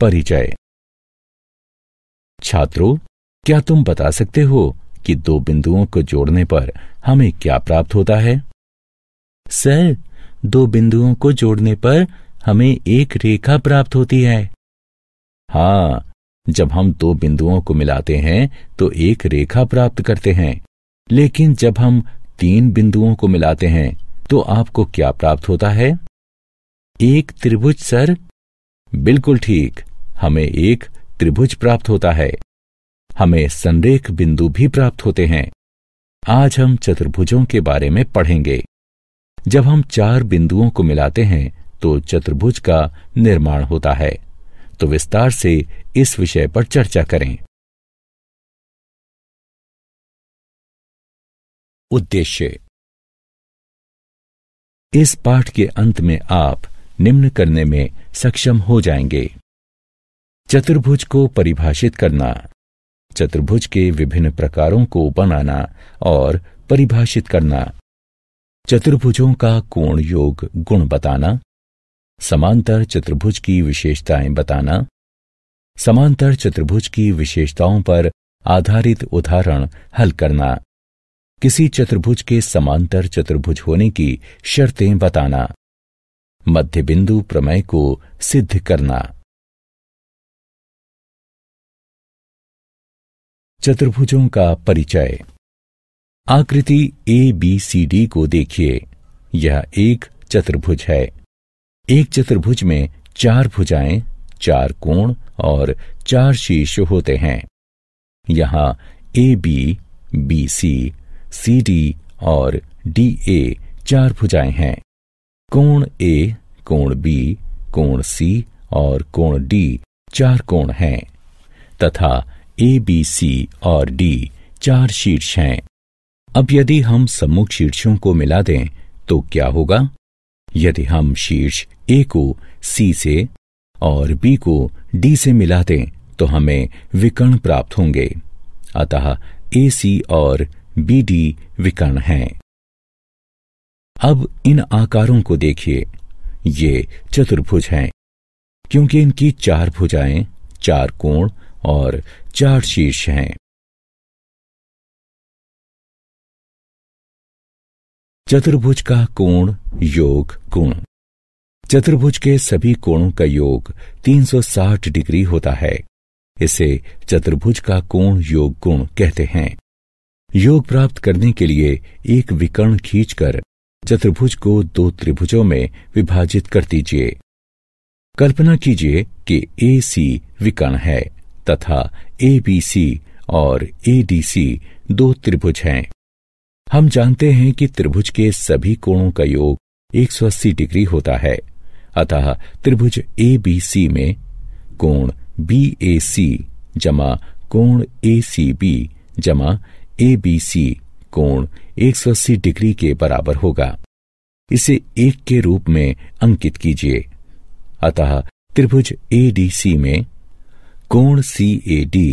परिचय छात्रों क्या तुम बता सकते हो कि दो बिंदुओं को जोड़ने पर हमें क्या प्राप्त होता है सर दो बिंदुओं को जोड़ने पर हमें एक रेखा प्राप्त होती है हाँ जब हम दो बिंदुओं को मिलाते हैं तो एक रेखा प्राप्त करते हैं लेकिन जब हम तीन बिंदुओं को मिलाते हैं तो आपको क्या प्राप्त होता है एक त्रिभुज सर बिल्कुल ठीक हमें एक त्रिभुज प्राप्त होता है हमें संरेख बिंदु भी प्राप्त होते हैं आज हम चतुर्भुजों के बारे में पढ़ेंगे जब हम चार बिंदुओं को मिलाते हैं तो चतुर्भुज का निर्माण होता है तो विस्तार से इस विषय पर चर्चा करें उद्देश्य इस पाठ के अंत में आप निम्न करने में सक्षम हो जाएंगे चतुर्भुज को परिभाषित करना चतुर्भुज के विभिन्न प्रकारों को बनाना और परिभाषित करना चतुर्भुजों का कोण योग गुण बताना समांतर चतुर्भुज की विशेषताएं बताना समांतर चतुर्भुज की विशेषताओं पर आधारित उदाहरण हल करना किसी चतुर्भुज के समांतर चतुर्भुज होने की शर्तें बताना मध्य बिंदु प्रमेय को सिद्ध करना चतुर्भुजों का परिचय आकृति ए बी सी डी को देखिए यह एक चतुर्भुज है एक चतुर्भुज में चार भुजाएं चार कोण और चार शीर्ष होते हैं यहाँ A B B C C D और डी ए चार भुजाएं हैं कोण ए कोण बी कोण सी और कोण डी चार कोण हैं तथा ए बी सी और डी चार शीर्ष हैं अब यदि हम सम्मुख शीर्षों को मिला दें तो क्या होगा यदि हम शीर्ष ए को सी से और बी को डी से मिला दें तो हमें विकर्ण प्राप्त होंगे अतः ए सी और बी डी विकर्ण हैं अब इन आकारों को देखिए ये चतुर्भुज हैं क्योंकि इनकी चार भुजाएं चार कोण और चार शीर्ष हैं चतुर्भुज का कोण योग गुण चतुर्भुज के सभी कोणों का योग 360 डिग्री होता है इसे चतुर्भुज का कोण योग गुण कहते हैं योग प्राप्त करने के लिए एक विकर्ण खींचकर चतुर्भुज को दो त्रिभुजों में विभाजित कर दीजिए कल्पना कीजिए कि ए सी विकर्ण है तथा एबीसी और एडीसी दो त्रिभुज हैं हम जानते हैं कि त्रिभुज के सभी कोणों का योग 180 डिग्री होता है अतः त्रिभुज एबीसी में कोण बीएसी जमा कोण एसीबी जमा एबीसी कोण 180 डिग्री के बराबर होगा इसे एक के रूप में अंकित कीजिए अतः त्रिभुज एडीसी में कोण सी ए डी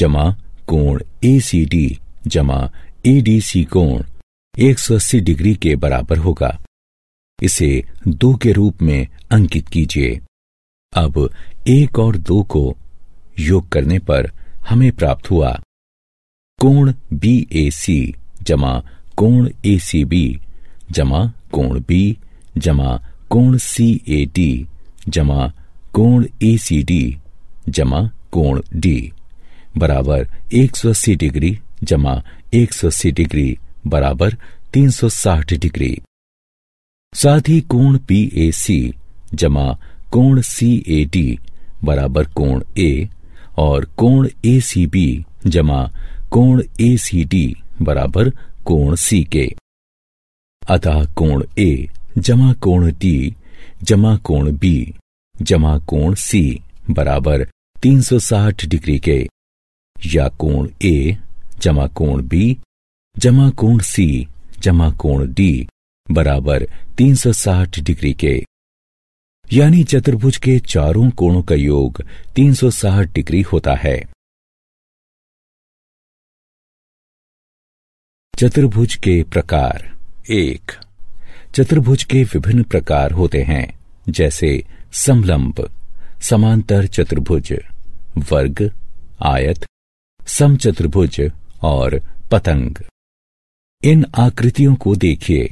जमा कोण ए सी डी जमा ए डी सी कोण 180 डिग्री के बराबर होगा इसे दो के रूप में अंकित कीजिए अब एक और दो को योग करने पर हमें प्राप्त हुआ कोण बी ए सी जमा कोण ए सी बी जमा कोण बी जमा कोण सी ए डी जमा कोण ए सी डी जमा कोण डी बराबर 180 डिग्री जमा 180 डिग्री बराबर 360 डिग्री साथ ही कोण पी ए सी जमा कोण सी ए डी बराबर कोण ए और कोण ए सी बी जमा कोण ए सी डी बराबर कोण सी के अतः कोण ए जमा कोण डी जमा कोण बी जमा कोण सी बराबर 360 डिग्री के या कोण ए जमा कोण बी जमा कोण सी जमा कोण डी बराबर 360 डिग्री के यानी चतुर्भुज के चारों कोणों का योग 360 डिग्री होता है चतुर्भुज के प्रकार एक चतुर्भुज के विभिन्न प्रकार होते हैं जैसे समलंब समांतर चतुर्भुज वर्ग आयत समचतुर्भुज और पतंग इन आकृतियों को देखिए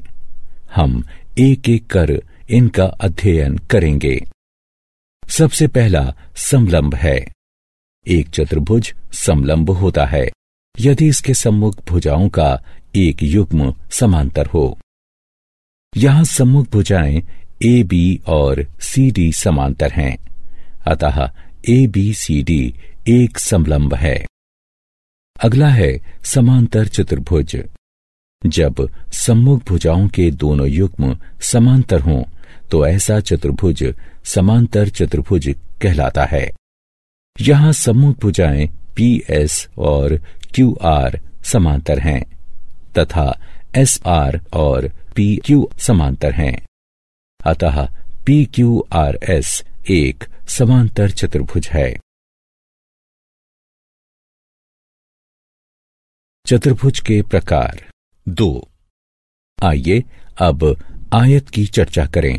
हम एक एक कर इनका अध्ययन करेंगे सबसे पहला समलंब है एक चतुर्भुज समलंब होता है यदि इसके सम्मुख भुजाओं का एक युग्म समांतर हो यहां सम्मुख भुजाएं ए बी और सी डी समांतर हैं अतः ए बी सी डी एक समलंब है अगला है समांतर चतुर्भुज जब सम्मुख भुजाओं के दोनों युग्म समांतर हों तो ऐसा चतुर्भुज समांतर चतुर्भुज कहलाता है यहां सम्मुख भुजाएं पी एस और क्यू आर समांतर हैं तथा एस आर और पी क्यू समांतर हैं अतः पी क्यू आर एस एक समांतर चतुर्भुज है चतुर्भुज के प्रकार दो आइए अब आयत की चर्चा करें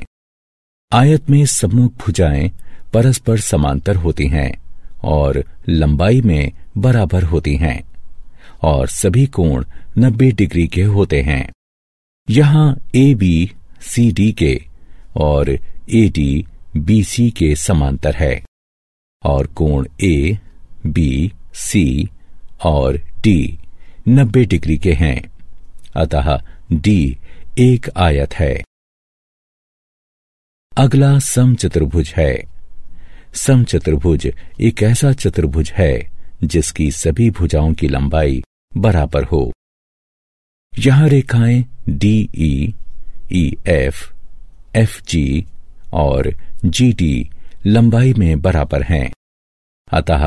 आयत में सम्मुख भुजाएं परस्पर समांतर होती हैं और लंबाई में बराबर होती हैं और सभी कोण 90 डिग्री के होते हैं यहां ए बी सी डी के और ए डी बीसी के समांतर है और कोण ए बी सी और डी नब्बे डिग्री के हैं अतः डी एक आयत है अगला समचतुर्भुज है समचतुर्भुज एक ऐसा चतुर्भुज है जिसकी सभी भुजाओं की लंबाई बराबर हो यहां रेखाएं D E E F F G और जी लंबाई में बराबर हैं अतः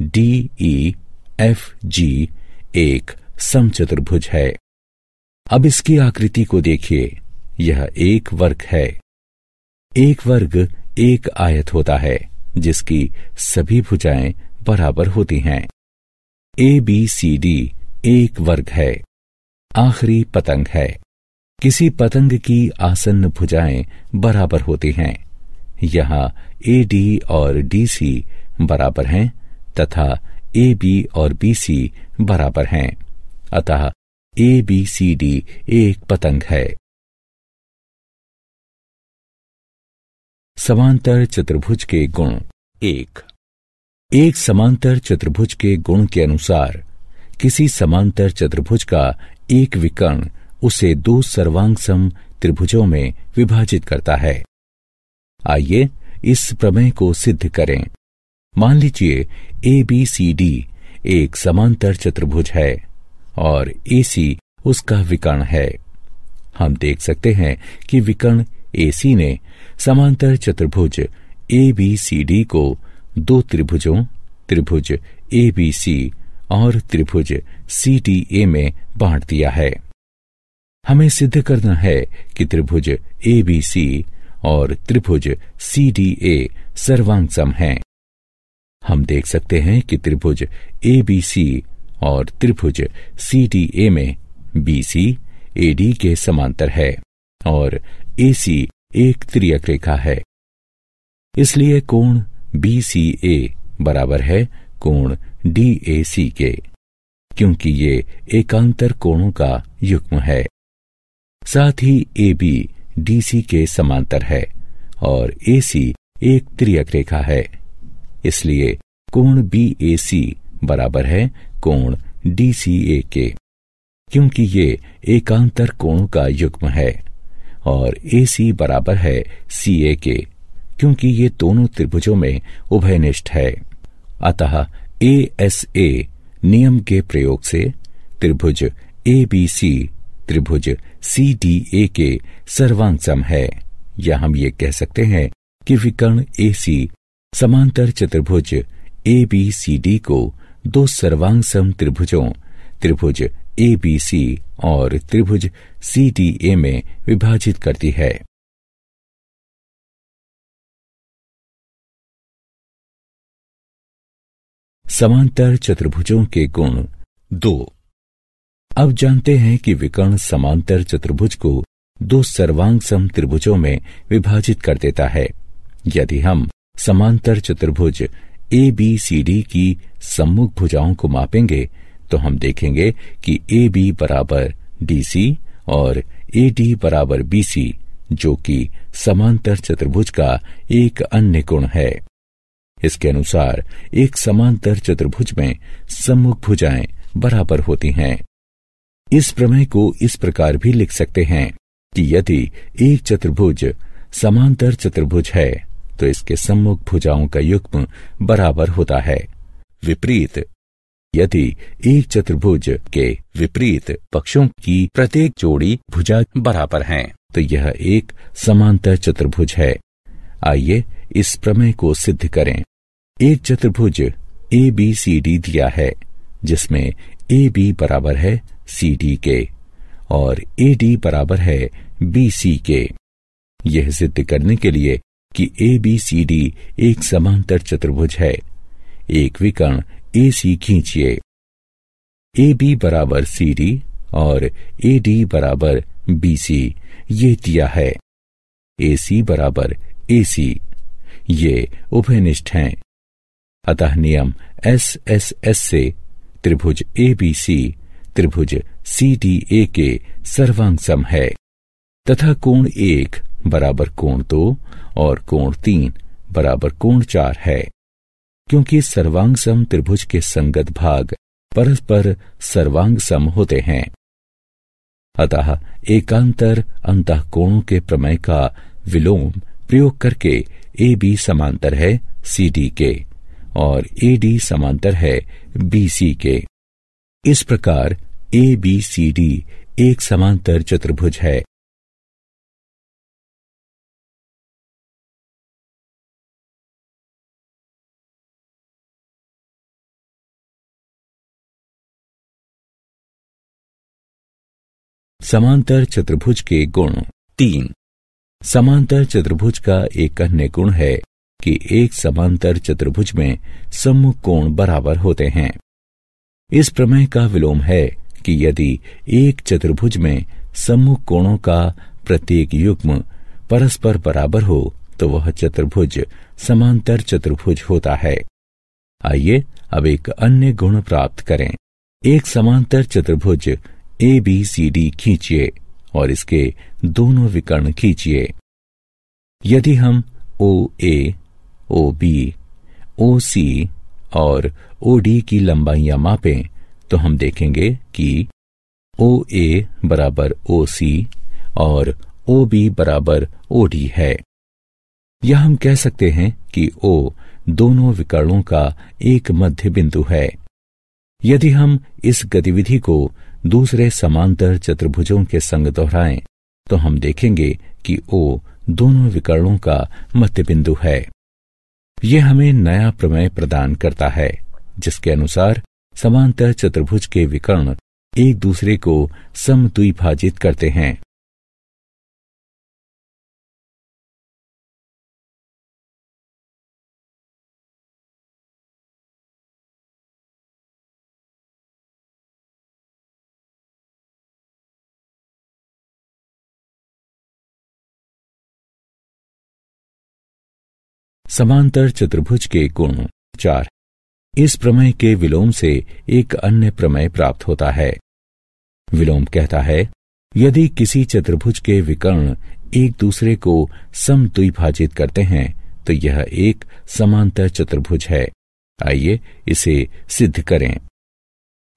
डी ई एफ जी एक समचतुर्भुज है अब इसकी आकृति को देखिए यह एक वर्ग है एक वर्ग एक आयत होता है जिसकी सभी भुजाएं बराबर होती हैं ए बी सी डी एक वर्ग है आखिरी पतंग है किसी पतंग की आसन्न भुजाएं बराबर होती हैं यहाँ ए डी और डी सी बराबर हैं तथा ए बी और बी सी बराबर हैं अतः ए बी सी डी एक पतंग है समांतर चतुर्भुज के गुण एक एक समांतर चतुर्भुज के गुण के अनुसार किसी समांतर चतुर्भुज का एक विकर्ण उसे दो सर्वांगसम त्रिभुजों में विभाजित करता है आइए इस प्रमेय को सिद्ध करें मान लीजिए ए बी सी डी एक समांतर चतुर्भुज है और ए सी उसका विकर्ण है हम देख सकते हैं कि विकर्ण ए सी ने समांतर चतुर्भुज ए बी सी डी को दो त्रिभुजों त्रिभुज ए बी सी और त्रिभुज सी डी ए में बांट दिया है हमें सिद्ध करना है कि त्रिभुज ए बी सी और त्रिभुज सी डी ए सर्वांगसम है हम देख सकते हैं कि त्रिभुज ए बी सी और त्रिभुज सी डी ए में बी सी ए डी के समांतर है और ए सी एक त्रियक रेखा है इसलिए कोण बी सी ए बराबर है कोण डी ए सी के क्योंकि ये एकांतर कोणों का युग्म है साथ ही ए बी डीसी के समांतर है और एसी एक त्रियक रेखा है इसलिए कोण बी बराबर है कोण डी सी ए के क्योंकि ये एकांतर कोण का युग्म है और ए सी बराबर है सी के क्योंकि ये दोनों त्रिभुजों में उभयनिष्ठ है अतः ए एस ए नियम के प्रयोग से त्रिभुज ए बी सी त्रिभुज सी डी ए के सर्वांगसम है या हम ये कह सकते हैं कि विकर्ण ए सी समांतर चतुर्भुज ए बी सी डी को दो सर्वांगसम त्रिभुजों त्रिभुज ए बी सी और त्रिभुज सी डी ए में विभाजित करती है समांतर चतुर्भुजों के गुण दो अब जानते हैं कि विकर्ण समांतर चतुर्भुज को दो सर्वांग सम त्रिभुजों में विभाजित कर देता है यदि हम समांतर चतुर्भुज ए बी सी डी की सम्मुख भुजाओं को मापेंगे तो हम देखेंगे कि ए बी बराबर डी सी और ए डी बराबर बी सी जो कि समांतर चतुर्भुज का एक अन्य गुण है इसके अनुसार एक समांतर चतुर्भुज में सम्मुख भुजाएं बराबर होती हैं इस प्रमेय को इस प्रकार भी लिख सकते हैं कि यदि एक चतुर्भुज समांतर चतुर्भुज है तो इसके सम्मुख भुजाओं का युग्म बराबर होता है विपरीत यदि एक चतुर्भुज के विपरीत पक्षों की प्रत्येक जोड़ी भुजा बराबर है तो यह एक समांतर चतुर्भुज है आइए इस प्रमेय को सिद्ध करें एक चतुर्भुज ए बी सी डी दिया है जिसमें ए बी बराबर है सी डी के और ए डी बराबर है बी सी के यह सिद्ध करने के लिए कि ए बी सी डी एक समांतर चतुर्भुज है एक विकर्ण ए सी खींचिए ए बी बराबर सी डी और ए डी बराबर बी सी ये दिया है ए सी बराबर ए सी ये उभयनिष्ठ हैं अतः नियम एस एस एस से त्रिभुज ए बी सी त्रिभुज सी डी ए के सर्वांग सम है तथा कोण एक बराबर कोण दो और कोण तीन बराबर कोण चार है क्योंकि सर्वांग सम त्रिभुज के संगत भाग परस्पर सर्वांग सम होते हैं अतः एकांतर अंत कोणों के प्रमेय का विलोम प्रयोग करके ए बी समांतर है सी डी के और ए डी समांतर है बी सी के इस प्रकार ए बी सी डी एक समांतर चतुर्भुज है समांतर चतुर्भुज के गुण तीन समांतर चतुर्भुज का एक अन्य गुण है कि एक समांतर चतुर्भुज में सम्मुख कोण बराबर होते हैं इस प्रमेय का विलोम है कि यदि एक चतुर्भुज में सम्मुख कोणों का प्रत्येक युग्म परस्पर बराबर हो तो वह चतुर्भुज समांतर चतुर्भुज होता है आइए अब एक अन्य गुण प्राप्त करें एक समांतर चतुर्भुज ए बी सी डी खींचिए और इसके दोनों विकर्ण खींचिए यदि हम ओ ए ओ बी ओ सी और ओ डी की लंबाइयां मापें तो हम देखेंगे कि ओ ए बराबर ओ सी और ओ बी बराबर ओ डी है यह हम कह सकते हैं कि ओ दोनों विकर्णों का एक मध्य बिंदु है यदि हम इस गतिविधि को दूसरे समांतर चतुर्भुजों के संग दोहराएं तो हम देखेंगे कि ओ दोनों विकर्णों का मध्य बिंदु है ये हमें नया प्रमेय प्रदान करता है जिसके अनुसार समांतर चतुर्भुज के विकर्ण एक दूसरे को समद्विभाजित करते हैं समांतर चतुर्भुज के गुण चार इस प्रमेय के विलोम से एक अन्य प्रमेय प्राप्त होता है विलोम कहता है यदि किसी चतुर्भुज के विकर्ण एक दूसरे को समद्विभाजित करते हैं तो यह एक समांतर चतुर्भुज है आइए इसे सिद्ध करें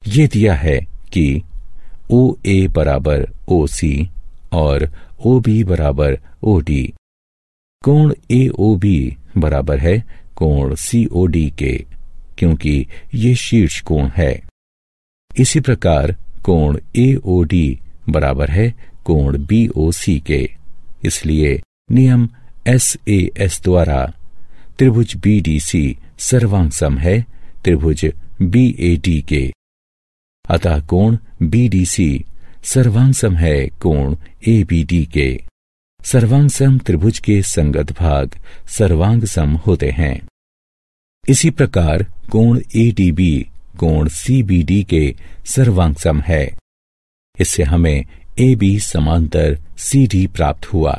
ये दिया है कि ओ ए बराबर ओ सी और ओ बी बराबर ओ डी कोण ए ओ बी बराबर है कोण सी ओ डी के क्योंकि ये शीर्ष कोण है इसी प्रकार कोण ए ओ डी बराबर है कोण बी ओ सी के इसलिए नियम एस ए एस द्वारा त्रिभुज बी डी सी सर्वांगसम है त्रिभुज बी ए डी के अतः कोण बी डी सी सर्वांगसम है कोण ए बी डी के सर्वांग सम त्रिभुज के संगत भाग सर्वांग सम होते हैं इसी प्रकार कोण एडीबी कोण सीबीडी के सर्वांग सम है इससे हमें ए बी समांतर सी डी प्राप्त हुआ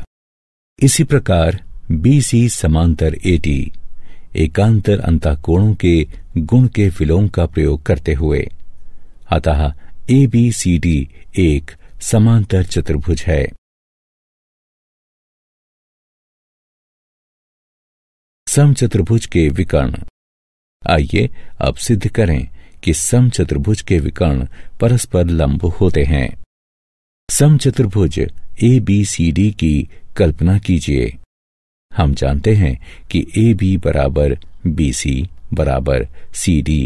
इसी प्रकार बी सी समांतर ए डी एकांतर कोणों के गुण के विलोम का प्रयोग करते हुए अतः ए बी सी डी एक समांतर चतुर्भुज है समचतुर्भुज के विकर्ण आइए अब सिद्ध करें कि समचतुर्भुज के विकर्ण परस्पर लंब होते हैं समचतुर्भुज ए बी सी डी की कल्पना कीजिए हम जानते हैं कि ए बी बराबर बी सी बराबर सी डी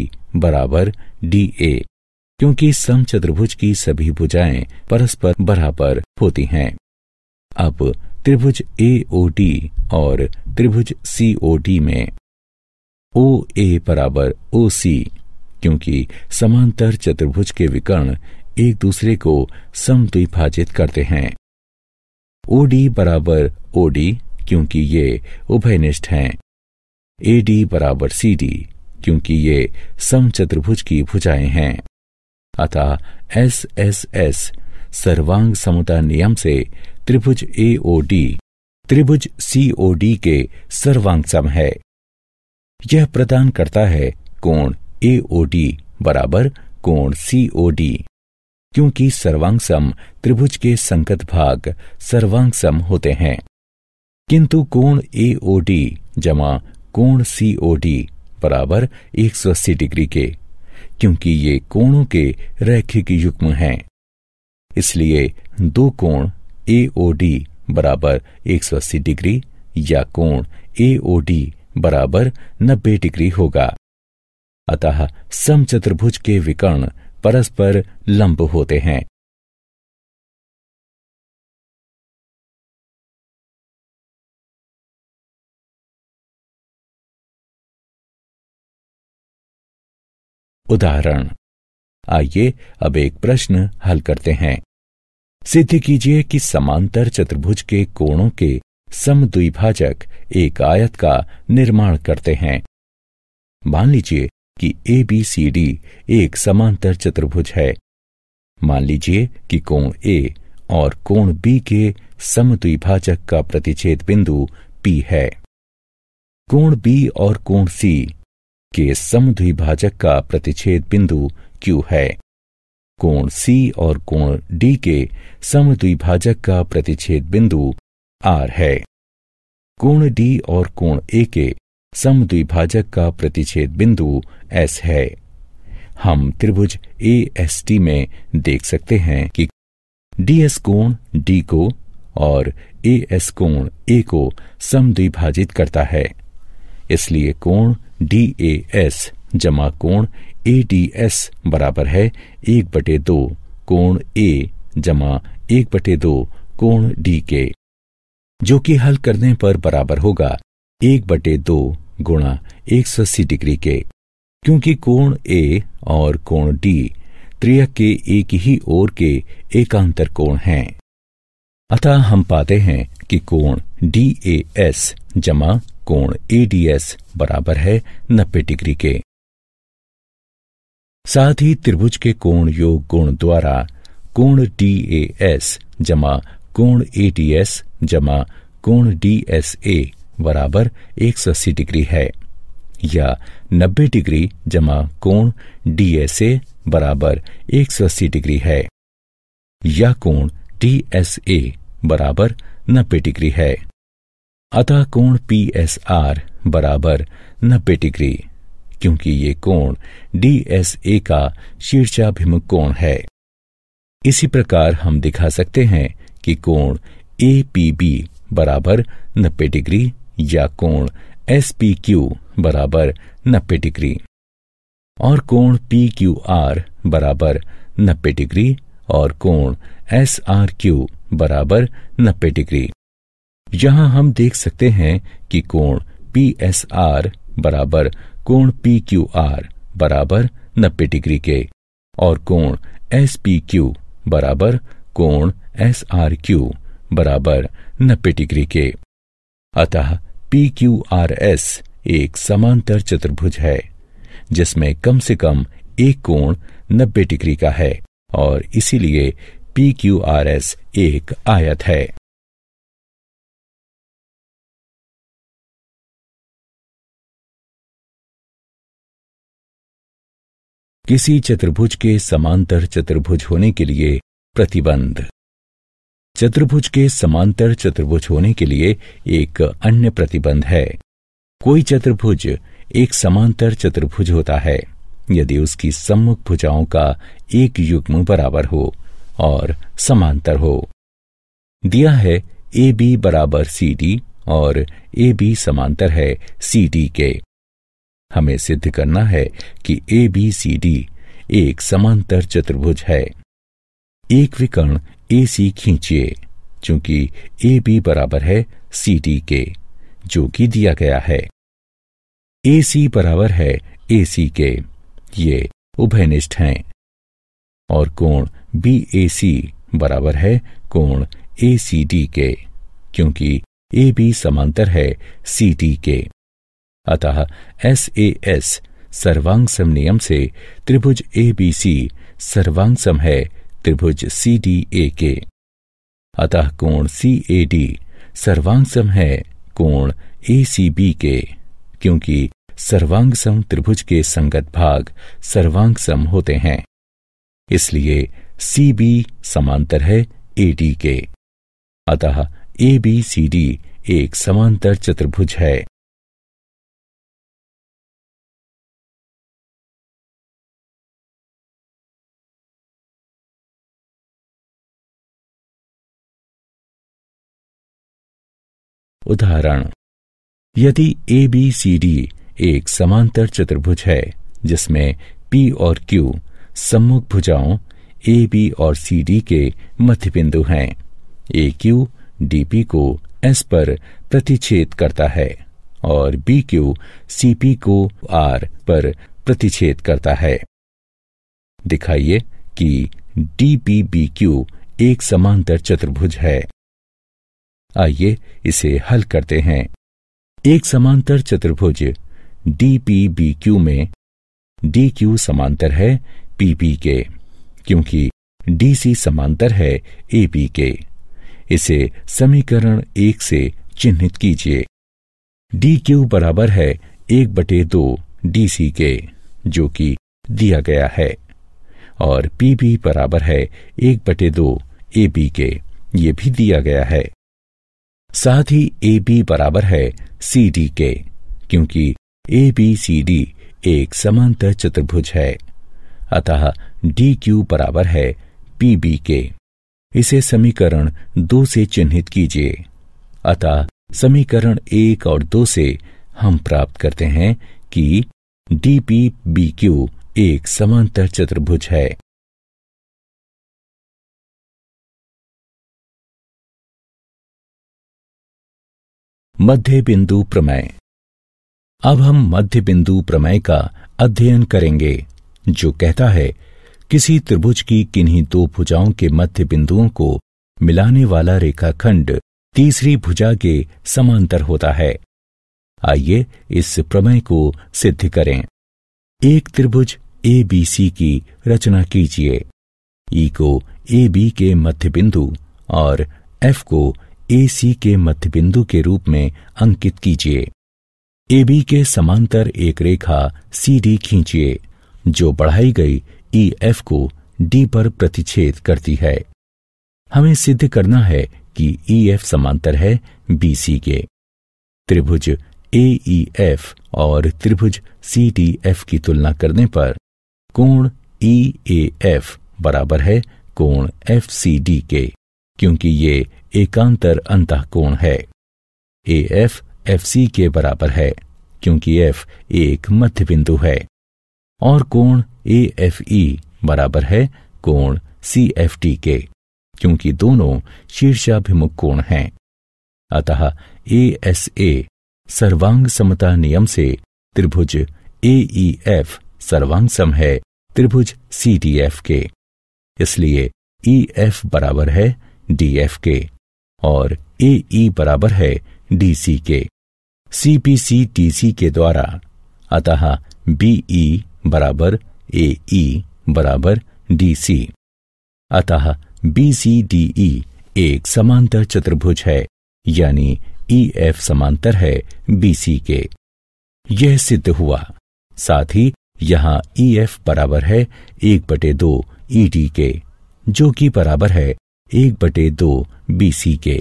बराबर डी ए क्योंकि समचतुर्भुज की सभी भुजाएं परस्पर बराबर होती हैं अब त्रिभुज ए ओ डी और त्रिभुज सीओडी में ओ ए बराबर ओ सी क्योंकि समांतर चतुर्भुज के विकर्ण एक दूसरे को समद्विभाजित करते हैं ओडी बराबर ओडी क्योंकि ये उभयनिष्ठ हैं एडी बराबर सी डी क्योंकि ये समचतुर्भुज की भुजाएं हैं अतः एस एस एस सर्वांग समुदाय नियम से त्रिभुज एओडी त्रिभुज सीओडी के सर्वांगसम है यह प्रदान करता है कोण एओडी बराबर कोण सीओडी क्योंकि सर्वांगसम त्रिभुज के संगत भाग सर्वांगसम होते हैं किंतु कोण एओडी जमा कोण सीओडी बराबर 180 डिग्री के क्योंकि ये कोणों के रैखिक युग्म हैं इसलिए दो कोण एओडी बराबर एक सौ अस्सी डिग्री या कोण एओडी डी बराबर नब्बे डिग्री होगा अतः समचतुर्भुज के विकर्ण परस्पर लंब होते हैं उदाहरण आइए अब एक प्रश्न हल करते हैं सिद्ध कीजिए कि समांतर चतुर्भुज के कोणों के समद्विभाजक एक आयत का निर्माण करते हैं मान लीजिए कि ए बी सी डी एक समांतर चतुर्भुज है मान लीजिए कि कोण ए और कोण बी के समद्विभाजक का प्रतिच्छेद बिंदु पी है कोण बी और कोण सी के समद्विभाजक का प्रतिच्छेद बिंदु क्यू है कोण सी और कोण डी के समद्विभाजक का प्रतिच्छेद बिंदु आर है कोण डी और कोण ए के समद्विभाजक का प्रतिच्छेद बिंदु एस है हम त्रिभुज ए एस टी में देख सकते हैं कि डी एस कोण डी को और ए एस कोण ए को समद्विभाजित करता है इसलिए कोण डी ए एस जमा कोण ए डी एस बराबर है एक बटे दो कोण ए जमा एक बटे दो कोण डी के जो कि हल करने पर बराबर होगा एक बटे दो गुणा एक सौ अस्सी डिग्री के क्योंकि कोण ए और कोण डी त्रियक के एक ही ओर के एकांतर कोण हैं अतः हम पाते हैं कि कोण डी ए एस जमा कोण ए डी एस बराबर है नब्बे डिग्री के साथ ही त्रिभुज के कोण योग गुण द्वारा कोण डी ए एस जमा कोण ए टी एस जमा कोण डी एस ए बराबर एक सौ अस्सी डिग्री है या नब्बे डिग्री जमा कोण डी एस ए बराबर एक सौ अस्सी डिग्री है या कोण डी एस ए बराबर नब्बे डिग्री है अतः कोण पी एस आर बराबर नब्बे डिग्री क्योंकि ये कोण डीएसए का शीर्षाभिमुख कोण है इसी प्रकार हम दिखा सकते हैं कि कोण ए पी बी बराबर नब्बे डिग्री या कोण एस पी क्यू बराबर नब्बे डिग्री और कोण पी क्यू आर बराबर नब्बे डिग्री और कोण एस आर क्यू बराबर नब्बे डिग्री यहां हम देख सकते हैं कि कोण पी एस आर बराबर कोण पी क्यू आर बराबर नब्बे डिग्री के और कोण एस पी क्यू बराबर कोण एस आर क्यू बराबर नब्बे डिग्री के अतः पी क्यू आर एस एक समांतर चतुर्भुज है जिसमें कम से कम एक कोण नब्बे डिग्री का है और इसीलिए पी क्यू आर एस एक आयत है किसी चतुर्भुज के समांतर चतुर्भुज होने के लिए प्रतिबंध चतुर्भुज के समांतर चतुर्भुज होने के लिए एक अन्य प्रतिबंध है कोई चतुर्भुज एक समांतर चतुर्भुज होता है यदि उसकी सम्मुख भुजाओं का एक युग्म बराबर हो और समांतर हो दिया है ए बी बराबर सी डी और ए बी समांतर है सी डी के हमें सिद्ध करना है कि ए बी सी डी एक समांतर चतुर्भुज है एक विकर्ण ए सी खींचिए चूंकि ए बी बराबर है सी डी के जो कि दिया गया है ए सी बराबर है ए सी के ये उभयनिष्ठ हैं और कोण बी ए सी बराबर है कोण ए सी डी के क्योंकि ए बी समांतर है सी डी के अतः एस ए एस सर्वांग सम नियम से त्रिभुज ए बी सी सर्वांग सम है त्रिभुज सी डी ए के अतः कोण सी ए डी सर्वांग सम है कोण ए सी बी के क्योंकि सर्वांग सम त्रिभुज के संगत भाग सर्वांग सम होते हैं इसलिए सी बी समांतर है ए डी के अतः ए बी सी डी एक समांतर चतुर्भुज है उदाहरण यदि ए बी सी डी एक समांतर चतुर्भुज है जिसमें पी और क्यू सम्मुख भुजाओं ए बी और सी डी के मध्य बिंदु हैं ए क्यू डी पी को एस पर प्रतिच्छेद करता है और बी क्यू सी पी को आर पर प्रतिच्छेद करता है दिखाइए कि डी पी बी क्यू एक समांतर चतुर्भुज है आइए इसे हल करते हैं एक समांतर चतुर्भुज डीपीबीक्यू में डीक्यू समांतर है पीपी के क्योंकि डीसी समांतर है एपी के इसे समीकरण एक से चिन्हित कीजिए डी क्यू बराबर है एक बटे दो डी के जो कि दिया गया है और पी बराबर है एक बटे दो ए के ये भी दिया गया है साथ ही ए बी बराबर है सी डी के क्योंकि ए बी सी डी एक समांतर चतुर्भुज है अतः डी क्यू बराबर है पी बी के इसे समीकरण दो से चिन्हित कीजिए अतः समीकरण एक और दो से हम प्राप्त करते हैं कि डी पी बी क्यू एक समांतर चतुर्भुज है मध्य बिंदु प्रमेय अब हम मध्य बिंदु प्रमेय का अध्ययन करेंगे जो कहता है किसी त्रिभुज की किन्हीं दो भुजाओं के मध्य बिंदुओं को मिलाने वाला रेखाखंड तीसरी भुजा के समांतर होता है आइए इस प्रमेय को सिद्ध करें एक त्रिभुज ए बी सी की रचना कीजिए ई को ए बी के मध्य बिंदु और एफ को ए सी के मध्यबिंदु के रूप में अंकित कीजिए ए बी के समांतर एक रेखा सी डी खींचिए जो बढ़ाई गई ई एफ को डी पर प्रतिच्छेद करती है हमें सिद्ध करना है कि ई एफ समांतर है बी सी के त्रिभुज ए ई एफ और त्रिभुज सी डी एफ की तुलना करने पर कोण ई ए एफ बराबर है कोण एफ सी डी के क्योंकि ये एकांतर अंतकोण है ए एफ एफ सी के बराबर है क्योंकि एफ एक मध्य बिंदु है और कोण ए एफ ई बराबर है कोण सी एफ टी के क्योंकि दोनों शीर्षाभिमुख कोण हैं अतः ए एस ए सर्वांग समता नियम से त्रिभुज ए ई एफ सर्वांग सम है त्रिभुज सी डी एफ के इसलिए ई एफ बराबर है डी एफ के और ए ई e बराबर है डीसी के सीपीसी टीसी टी सी के द्वारा अतः बीई e बराबर ए ई e बराबर डी सी अतः बी सी डी ई एक समांतर चतुर्भुज है यानी ई एफ समांतर है बी सी के यह सिद्ध हुआ साथ ही यहाँ ई एफ बराबर है एक बटे दो ई डी के जो कि बराबर है एक बटे दो बीसी के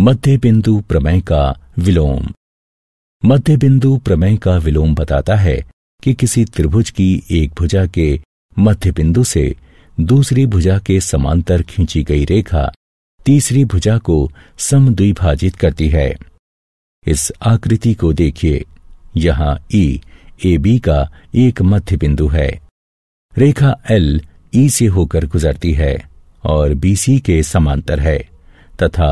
मध्य बिंदु प्रमेय का विलोम मध्य बिंदु प्रमेय का विलोम बताता है कि किसी त्रिभुज की एक भुजा के मध्य बिंदु से दूसरी भुजा के समांतर खींची गई रेखा तीसरी भुजा को समद्विभाजित करती है इस आकृति को देखिए यहां ई e, ए बी का एक मध्य बिंदु है रेखा एल ई e से होकर गुजरती है और बी सी के समांतर है तथा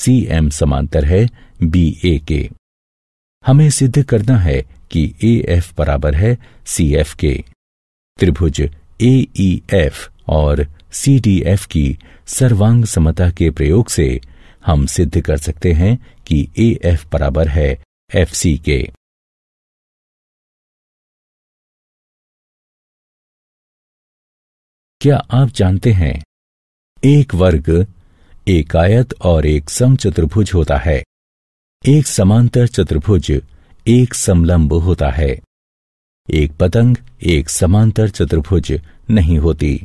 सी एम समांतर है बी ए के हमें सिद्ध करना है कि ए एफ बराबर है सी एफ के त्रिभुज ए ई एफ और सी डी एफ की सर्वांग समता के प्रयोग से हम सिद्ध कर सकते हैं कि ए एफ बराबर है एफ सी के क्या आप जानते हैं एक वर्ग एक आयत और एक समचतुर्भुज होता है एक समांतर चतुर्भुज एक समलंब होता है एक पतंग एक समांतर चतुर्भुज नहीं होती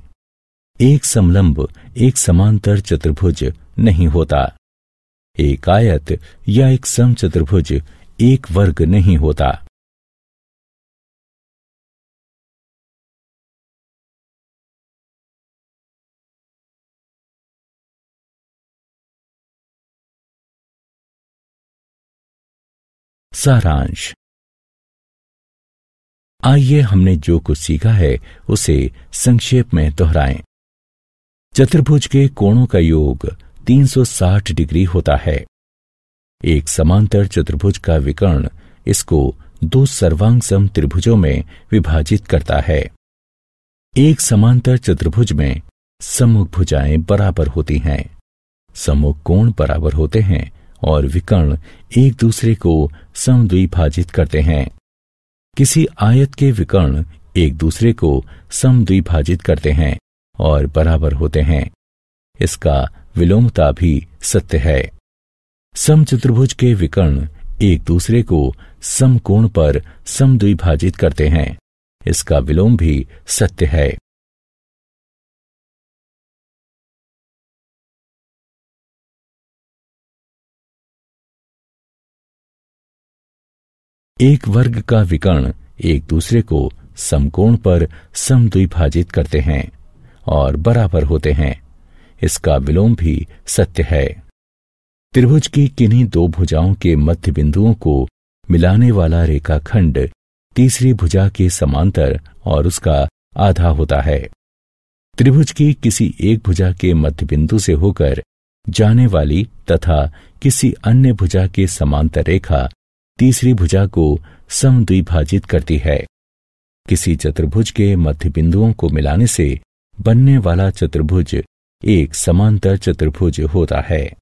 एक समलंब एक समांतर चतुर्भुज नहीं होता एक आयत या एक समचतुर्भुज एक वर्ग नहीं होता सारांश आइए हमने जो कुछ सीखा है उसे संक्षेप में दोहराएं चतुर्भुज के कोणों का योग 360 डिग्री होता है एक समांतर चतुर्भुज का विकर्ण इसको दो सर्वांग सम त्रिभुजों में विभाजित करता है एक समांतर चतुर्भुज में सम्मुख भुजाएं बराबर होती हैं सम्मुख कोण बराबर होते हैं और विकर्ण एक दूसरे को समद्विभाजित करते हैं किसी आयत के विकर्ण एक दूसरे को समद्विभाजित करते हैं और बराबर होते हैं इसका विलोमता भी सत्य है समचतुर्भुज के विकर्ण एक दूसरे को समकोण पर समद्विभाजित करते हैं इसका विलोम भी सत्य है एक वर्ग का विकर्ण एक दूसरे को समकोण पर समद्विभाजित करते हैं और बराबर होते हैं इसका विलोम भी सत्य है त्रिभुज की किन्हीं दो भुजाओं के मध्य बिंदुओं को मिलाने वाला रेखाखंड तीसरी भुजा के समांतर और उसका आधा होता है त्रिभुज की किसी एक भुजा के मध्य बिंदु से होकर जाने वाली तथा किसी अन्य भुजा के समांतर रेखा तीसरी भुजा को समद्विभाजित करती है किसी चतुर्भुज के मध्य बिंदुओं को मिलाने से बनने वाला चतुर्भुज एक समांतर चतुर्भुज होता है